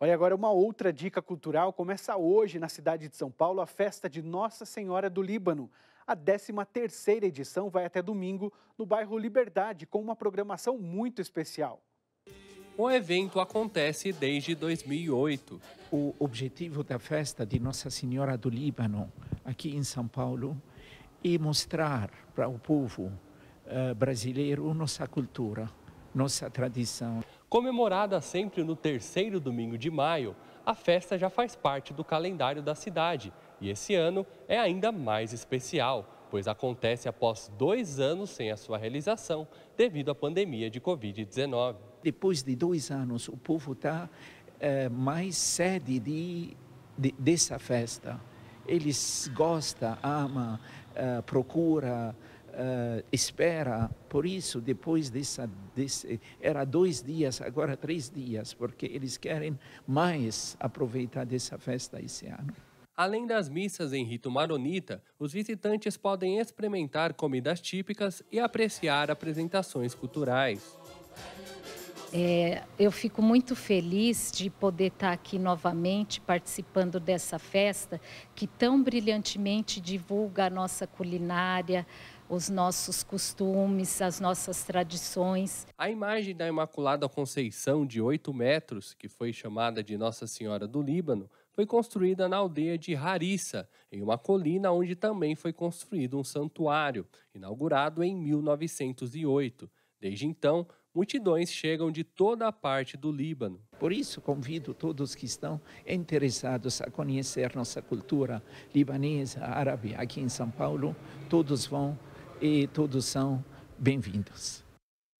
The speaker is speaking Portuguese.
Olha agora uma outra dica cultural. Começa hoje na cidade de São Paulo a festa de Nossa Senhora do Líbano. A 13ª edição vai até domingo no bairro Liberdade com uma programação muito especial. O evento acontece desde 2008. O objetivo da festa de Nossa Senhora do Líbano aqui em São Paulo é mostrar para o povo uh, brasileiro nossa cultura, nossa tradição. Comemorada sempre no terceiro domingo de maio, a festa já faz parte do calendário da cidade e esse ano é ainda mais especial, pois acontece após dois anos sem a sua realização devido à pandemia de Covid-19. Depois de dois anos, o povo está é, eh, mais sede de, de, dessa festa. Eles gostam, amam, é, procuram uh, espera. Por isso, depois dessa, desse, era dois dias, agora três dias, porque eles querem mais aproveitar dessa festa esse ano. Além das missas em rito maronita, os visitantes podem experimentar comidas típicas e apreciar apresentações culturais. É, eu fico muito feliz de poder estar aqui novamente participando dessa festa que tão brilhantemente divulga a nossa culinária, os nossos costumes, as nossas tradições. A imagem da Imaculada Conceição, de 8 metros, que foi chamada de Nossa Senhora do Líbano, foi construída na aldeia de Harissa, em uma colina onde também foi construído um santuário, inaugurado em 1908. Desde então, multidões chegam de toda a parte do Líbano. Por isso, convido todos que estão interessados a conhecer nossa cultura libanesa, árabe, aqui em São Paulo, todos vão e todos são bem-vindos.